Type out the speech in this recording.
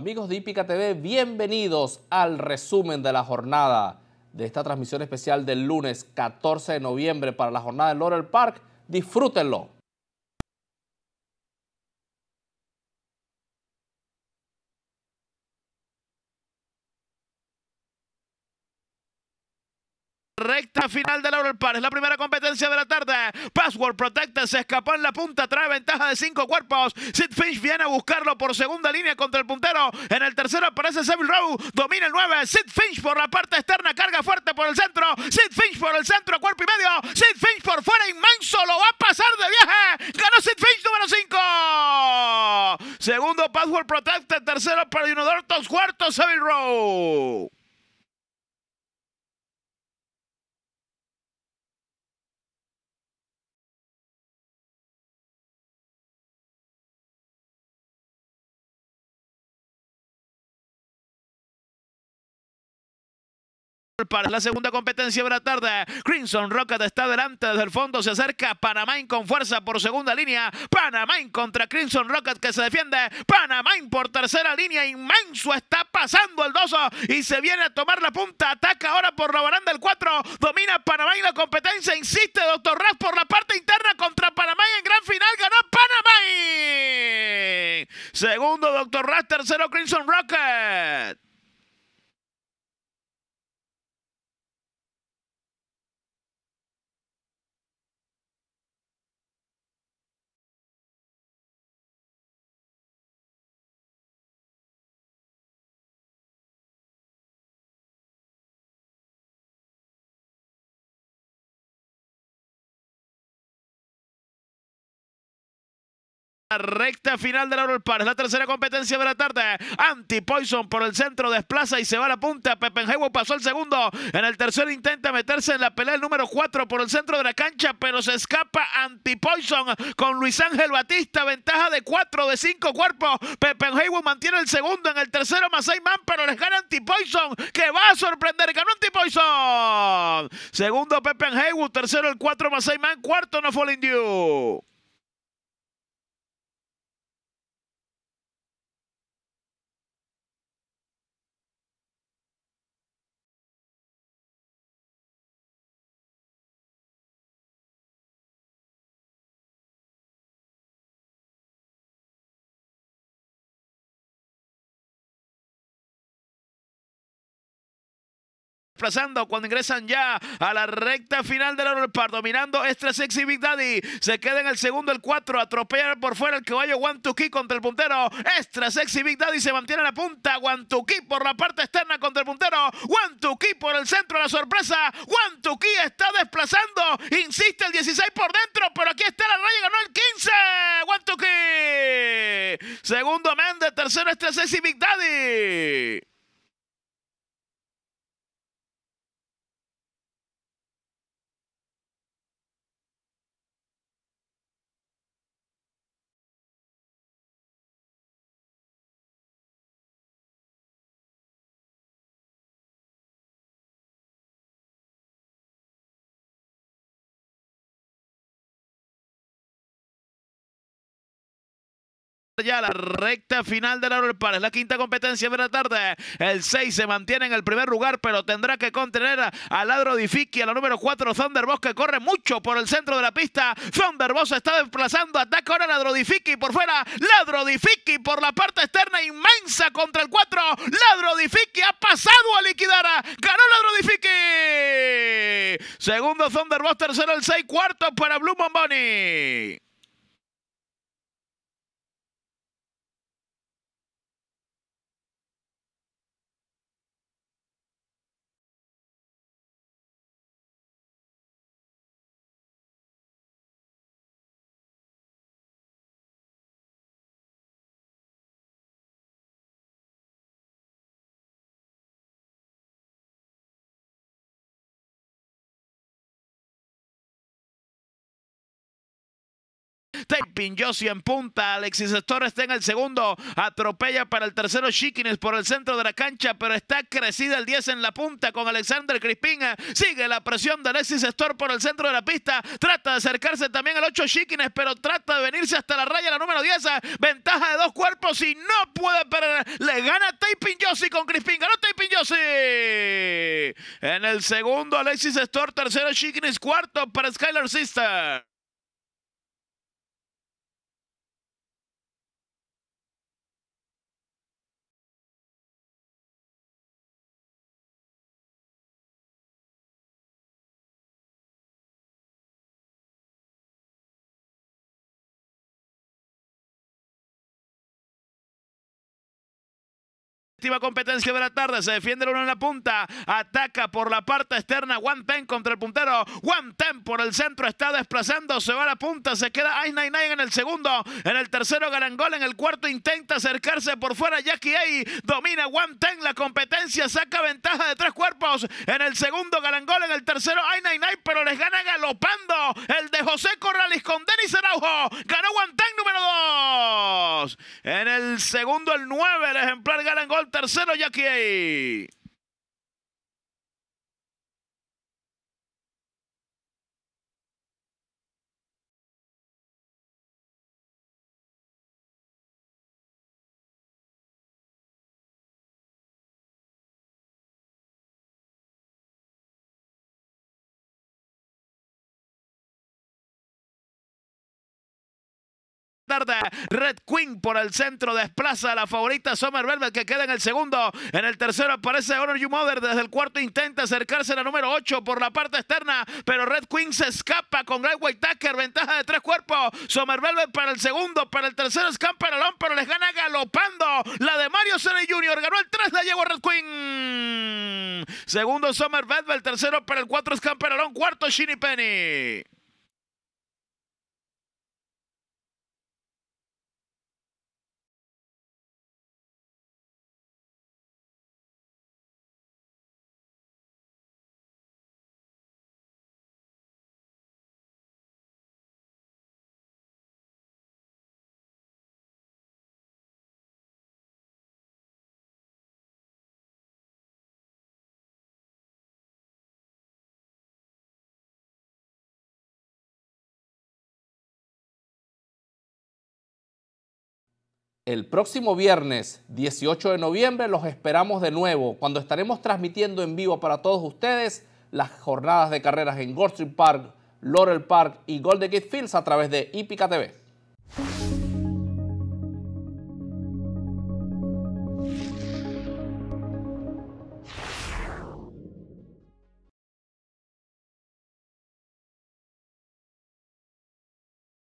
Amigos de Hípica TV, bienvenidos al resumen de la jornada de esta transmisión especial del lunes 14 de noviembre para la jornada de Laurel Park. Disfrútenlo. recta final de Laurel Park. Es la primera competencia de la tarde. Password Protected se escapó en la punta. Trae ventaja de cinco cuerpos. Sid Finch viene a buscarlo por segunda línea contra el puntero. En el tercero aparece Seville Row. Domina el nueve Sid Finch por la parte externa. Carga fuerte por el centro. Sid Finch por el centro. Cuerpo y medio. Sid Finch por fuera. Inmenso. Lo va a pasar de viaje. Ganó Sid Finch número cinco Segundo Password Protected. Tercero para Dinodortos. Cuarto Seville Row. para la segunda competencia de la tarde. Crimson Rocket está delante desde el fondo, se acerca Panamá con fuerza por segunda línea. Panamain contra Crimson Rocket que se defiende. Panamá por tercera línea, inmenso está pasando el doso y se viene a tomar la punta. Ataca ahora por la baranda el 4, domina en la competencia, insiste Doctor Raz por la parte interna contra Panamá en gran final, ganó Panamá Segundo Doctor Raz, tercero Crimson Rocket. recta final de la Par. Es La tercera competencia de la tarde. Antipoison por el centro desplaza y se va a la punta. Pepe Heywood pasó el segundo. En el tercero intenta meterse en la pelea el número cuatro por el centro de la cancha, pero se escapa Antipoison con Luis Ángel Batista. Ventaja de cuatro, de cinco cuerpos. Pepe Heywood mantiene el segundo. En el tercero Masai Man, pero les gana Antipoison, que va a sorprender. Ganó Anti-Poison. Segundo Heywood, Tercero el 4 Masai Man. Cuarto no Falling Dew. desplazando cuando ingresan ya a la recta final del par dominando Extra este Sexy Big Daddy. Se queda en el segundo, el 4, atropella por fuera el caballo key contra el puntero. Extra Sexy Big Daddy se mantiene en la punta. key por la parte externa contra el puntero. key por el centro, la sorpresa. key está desplazando. Insiste el 16 por dentro, pero aquí está la raya, ganó el 15. key. Segundo Méndez, tercero Extra este Sexy Big Daddy. ya la recta final del Par Es la quinta competencia de la tarde. El 6 se mantiene en el primer lugar, pero tendrá que contener a Ladro Difiqui, a la número 4, Thunderboss, que corre mucho por el centro de la pista. Thunderboss está desplazando, ataca ahora Ladro Difiqui por fuera. Ladro Difiqui por la parte externa inmensa contra el 4. Ladro ha pasado a liquidar. Ganó Ladro Difiqui. Segundo Thunderboss, tercero el 6, cuarto para Blue Bonnie. Taping, Josie en punta. Alexis Estor está en el segundo. Atropella para el tercero Shikines por el centro de la cancha, pero está crecida el 10 en la punta con Alexander Crispin, Sigue la presión de Alexis Estor por el centro de la pista. Trata de acercarse también al 8 Chiquines, pero trata de venirse hasta la raya, la número 10. Ventaja de dos cuerpos y no puede perder. Le gana Taping Josie con Crispín. Ganó Taping Josie. En el segundo, Alexis Estor. Tercero, Shikines. Cuarto para Skylar Sister. Última competencia de la tarde, se defiende el uno en la punta, ataca por la parte externa, Juan Ten contra el puntero, Juan Ten por el centro, está desplazando, se va a la punta, se queda Ice Nine en el segundo, en el tercero Garangol, en el cuarto intenta acercarse por fuera, Jackie A, domina Juan Ten, la competencia saca ventaja de tres cuerpos, en el segundo Garangol, en el tercero Ice Nine, pero les gana galopando el de José Corrales con Denis Araujo, ganó One en el segundo, el 9, el ejemplar en Gol. Tercero, Jackie. tarde. Red Queen por el centro desplaza a la favorita Summer Velvet que queda en el segundo. En el tercero aparece Honor You Mother. Desde el cuarto intenta acercarse a la número 8 por la parte externa. Pero Red Queen se escapa con White Tucker. Ventaja de tres cuerpos. Summer Velvet para el segundo. Para el tercero Scamper Alon. Pero les gana galopando. La de Mario Sene Jr. Ganó el 3. La llegó Red Queen. Segundo Summer Velvet. Tercero para el cuatro Camper Alon. Cuarto Shinny Penny. El próximo viernes 18 de noviembre los esperamos de nuevo cuando estaremos transmitiendo en vivo para todos ustedes las jornadas de carreras en Gold Street Park, Laurel Park y Golden Gate Fields a través de IPICA TV.